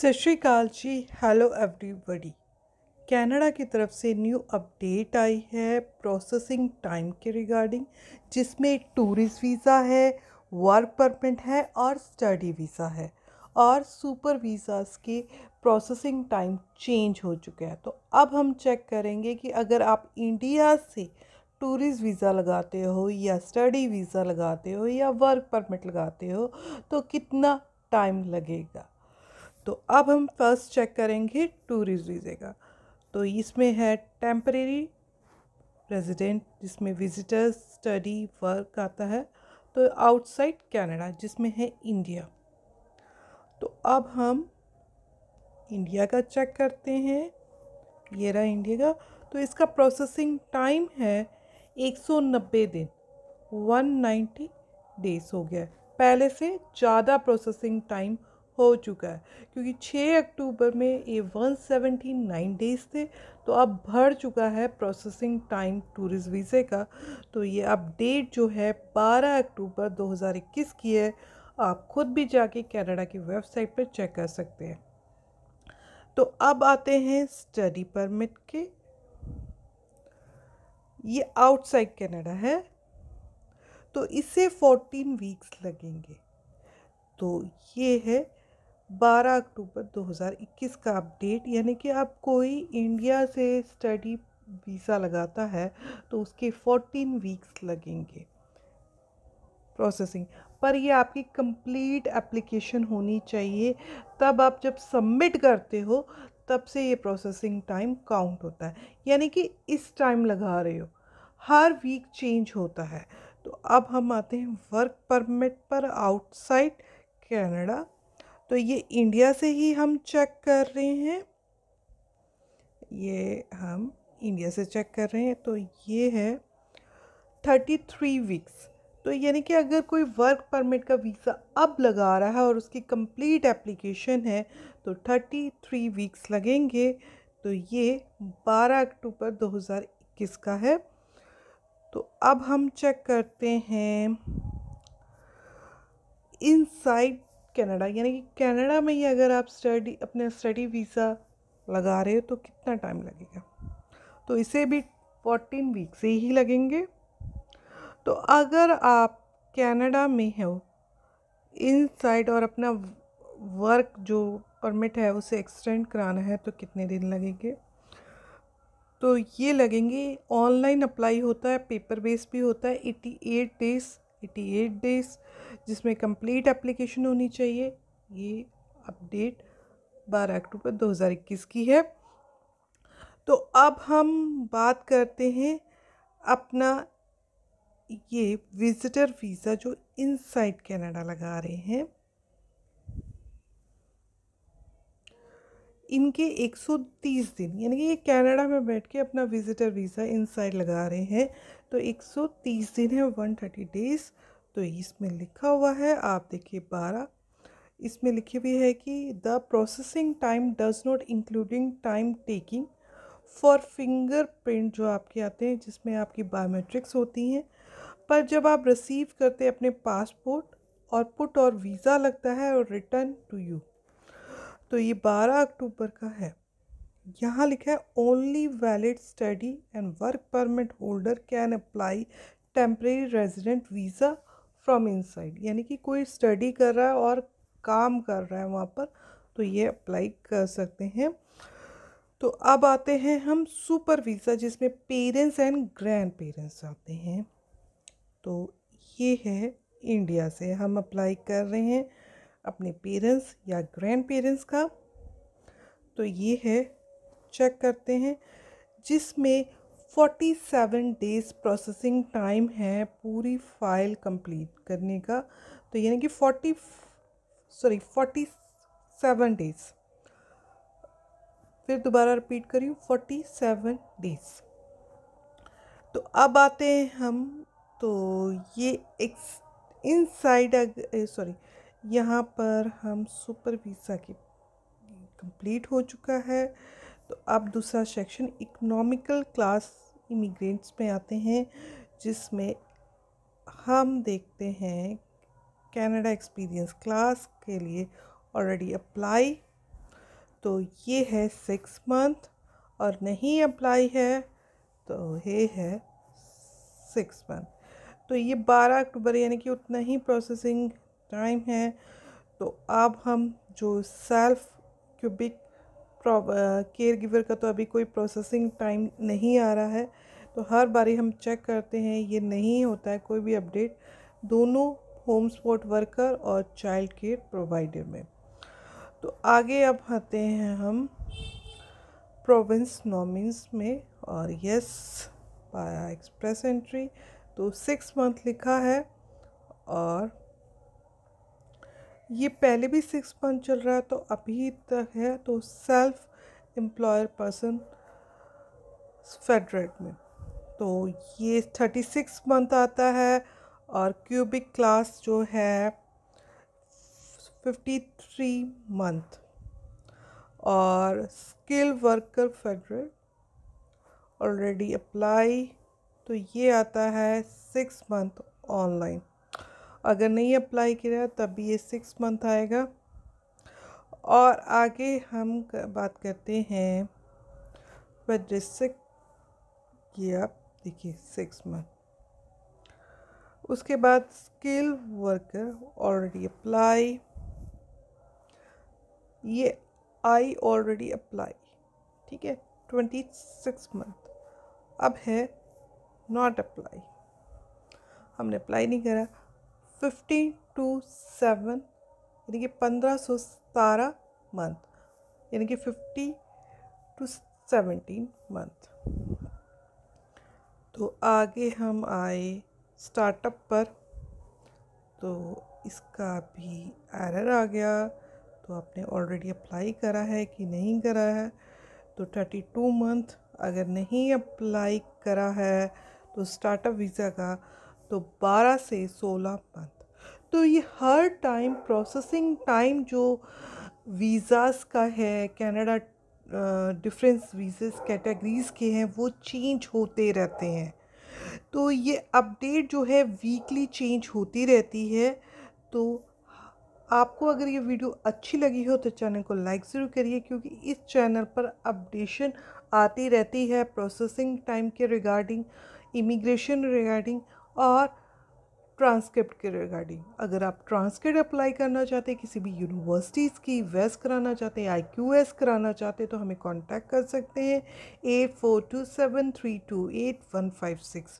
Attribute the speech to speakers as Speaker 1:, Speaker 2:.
Speaker 1: सत श्रीकाल जी hello everybody Canada की तरफ से न्यू अपडेट आई है प्रोसेसिंग टाइम के रिगार्डिंग जिसमें टूरिस्ट वीज़ा है वर्क परमिट है और स्टडी वीज़ा है और सुपर वीज़ास के प्रोसेसिंग टाइम चेंज हो चुका है तो अब हम चेक करेंगे कि अगर आप इंडिया से टूरिस्ट वीज़ा लगाते हो या स्टडी वीज़ा लगाते हो या वर्क परमिट लगाते हो तो कितना टाइम लगेगा तो अब हम फर्स्ट चेक करेंगे टूरिस्ट वीज़े का तो इसमें है टेम्परेरी रेजिडेंट जिसमें विजिटर्स स्टडी वर्क आता है तो आउटसाइड कनाडा जिसमें है इंडिया तो अब हम इंडिया का चेक करते हैं ये रहा इंडिया का तो इसका प्रोसेसिंग टाइम है 190 दिन 190 डेज़ हो गया पहले से ज़्यादा प्रोसेसिंग टाइम हो चुका है क्योंकि 6 अक्टूबर में ये 179 डेज़ थे तो अब भर चुका है प्रोसेसिंग टाइम टूरिस्ट वीज़े का तो ये अपडेट जो है 12 अक्टूबर 2021 की है आप खुद भी जाके कनाडा की वेबसाइट पर चेक कर सकते हैं तो अब आते हैं स्टडी परमिट के ये आउटसाइड कनाडा है तो इसे 14 वीक्स लगेंगे तो ये है 12 अक्टूबर 2021 का अपडेट यानी कि आप कोई इंडिया से स्टडी वीज़ा लगाता है तो उसके 14 वीक्स लगेंगे प्रोसेसिंग पर ये आपकी कंप्लीट एप्लीकेशन होनी चाहिए तब आप जब सबमिट करते हो तब से ये प्रोसेसिंग टाइम काउंट होता है यानी कि इस टाइम लगा रहे हो हर वीक चेंज होता है तो अब हम आते हैं वर्क परमिट पर आउटसाइड कनाडा तो ये इंडिया से ही हम चेक कर रहे हैं ये हम इंडिया से चेक कर रहे हैं तो ये है थर्टी थ्री वीक्स तो यानी कि अगर कोई वर्क परमिट का वीज़ा अब लगा रहा है और उसकी कंप्लीट एप्लीकेशन है तो थर्टी थ्री वीक्स लगेंगे तो ये बारह अक्टूबर दो हज़ार इक्कीस का है तो अब हम चेक करते हैं इनसाइड कनाडा यानी कि कनाडा में ही अगर आप स्टडी अपने स्टडी वीज़ा लगा रहे हो तो कितना टाइम लगेगा तो इसे भी फोर्टीन वीक्स ही लगेंगे तो अगर आप कनाडा में हो इन साइड और अपना वर्क जो परमिट है उसे एक्सटेंड कराना है तो कितने दिन लगेंगे तो ये लगेंगे ऑनलाइन अप्लाई होता है पेपर बेस भी होता है eighty eight days eighty eight days जिसमें कंप्लीट एप्लीकेशन होनी चाहिए ये अपडेट 12 अक्टूबर 2021 की है तो अब हम बात करते हैं अपना ये विज़िटर वीज़ा जो इनसाइड कनाडा लगा रहे हैं इनके 130 दिन यानी कि ये कनाडा में बैठ के अपना विज़िटर वीज़ा इनसाइड लगा रहे हैं तो 130 दिन है 130 डेज़ तो इसमें लिखा हुआ है आप देखिए बारह इसमें लिखी हुई है कि the processing time does not including time taking for finger print जो आपके आते हैं जिसमें आपकी बायोमेट्रिक्स होती हैं पर जब आप रिसीव करते हैं अपने पासपोर्ट और पुट और वीज़ा लगता है और रिटर्न टू यू तो ये बारह अक्टूबर का है यहाँ लिखा है only valid study and work permit holder can apply temporary resident visa from inside यानी कि कोई स्टडी कर रहा है और काम कर रहा है वहाँ पर तो ये अप्लाई कर सकते हैं तो अब आते हैं हम सुपर वीज़ा जिसमें पेरेंट्स एंड ग्रैंड पेरेंट्स आते हैं तो ये है इंडिया से हम अप्लाई कर रहे हैं अपने पेरेंट्स या ग्रैंड पेरेंट्स का तो ये है चेक करते हैं जिसमें forty seven days processing time है पूरी फाइल कंप्लीट करने का तो यानी कि forty sorry forty seven days फिर दोबारा रिपीट करी फोर्टी सेवन डेज़ तो अब आते हैं हम तो ये एक्स साइड सॉरी यहाँ पर हम सुपर वीज़ा की कंप्लीट हो चुका है तो अब दूसरा सेक्शन इकोनॉमिकल क्लास इमिग्रेंट्स में आते हैं जिसमें हम देखते हैं कनाडा एक्सपीरियंस क्लास के लिए ऑलरेडी अप्लाई तो ये है सिक्स मंथ और नहीं अप्लाई है तो ये है सिक्स मंथ तो ये बारह अक्टूबर यानी कि उतना ही प्रोसेसिंग टाइम है तो अब हम जो सेल्फ क्यूबिक केयर गिवर का तो अभी कोई प्रोसेसिंग टाइम नहीं आ रहा है तो हर बारी हम चेक करते हैं ये नहीं होता है कोई भी अपडेट दोनों होम सपोर्ट वर्कर और चाइल्ड केयर प्रोवाइडर में तो आगे अब आते हैं हम प्रोविंस नॉमिन्स में और यस पाया एक्सप्रेस एंट्री तो सिक्स मंथ लिखा है और ये पहले भी सिक्स मंथ चल रहा है तो अभी तक है तो सेल्फ एम्प्लॉयर पर्सन फेडरेट में तो ये थर्टी सिक्स मंथ आता है और क्यूबिक क्लास जो है फिफ्टी थ्री मंथ और skill worker federal already apply तो ये आता है सिक्स मंथ ऑनलाइन अगर नहीं अप्लाई किया तब भी ये सिक्स मंथ आएगा और आगे हम बात करते हैं पेड्रिसिक आप देखिए सिक्स मंथ उसके बाद स्किल वर्कर ऑलरेडी अप्लाई ये आई ऑलरेडी अप्लाई ठीक है ट्वेंटी सिक्स मंथ अब है नॉट अप्लाई हमने अप्लाई नहीं करा फिफ्टीन टू सेवन यानी कि पंद्रह सौ सतारह मंथ यानी कि फिफ्टी टू सेवेंटीन मंथ तो आगे हम आए स्टार्टअप पर तो इसका भी एरर आ गया तो आपने ऑलरेडी अप्लाई करा है कि नहीं करा है तो थर्टी टू मंथ अगर नहीं अप्लाई करा है तो स्टार्टअप वीज़ा का तो 12 से 16 मंथ तो ये हर टाइम प्रोसेसिंग टाइम जो वीज़ास का है कनाडा डिफरेंस वीज़ास कैटेगरीज़ के हैं वो चेंज होते रहते हैं तो ये अपडेट जो है वीकली चेंज होती रहती है तो आपको अगर ये वीडियो अच्छी लगी हो तो चैनल को लाइक ज़रूर करिए क्योंकि इस चैनल पर अपडेशन आती रहती है प्रोसेसिंग टाइम के रिगार्डिंग इमिग्रेशन रिगार्डिंग और ट्रांसक्रिप्ट के रिगार्डिंग अगर आप ट्रांसक्रिप्ट अप्लाई करना चाहते हैं किसी भी यूनिवर्सिटीज़ की वेस्ट कराना चाहते हैं आई क्यू एस कराना चाहते हैं तो हमें कांटेक्ट कर सकते हैं eight four two seven three two eight one five six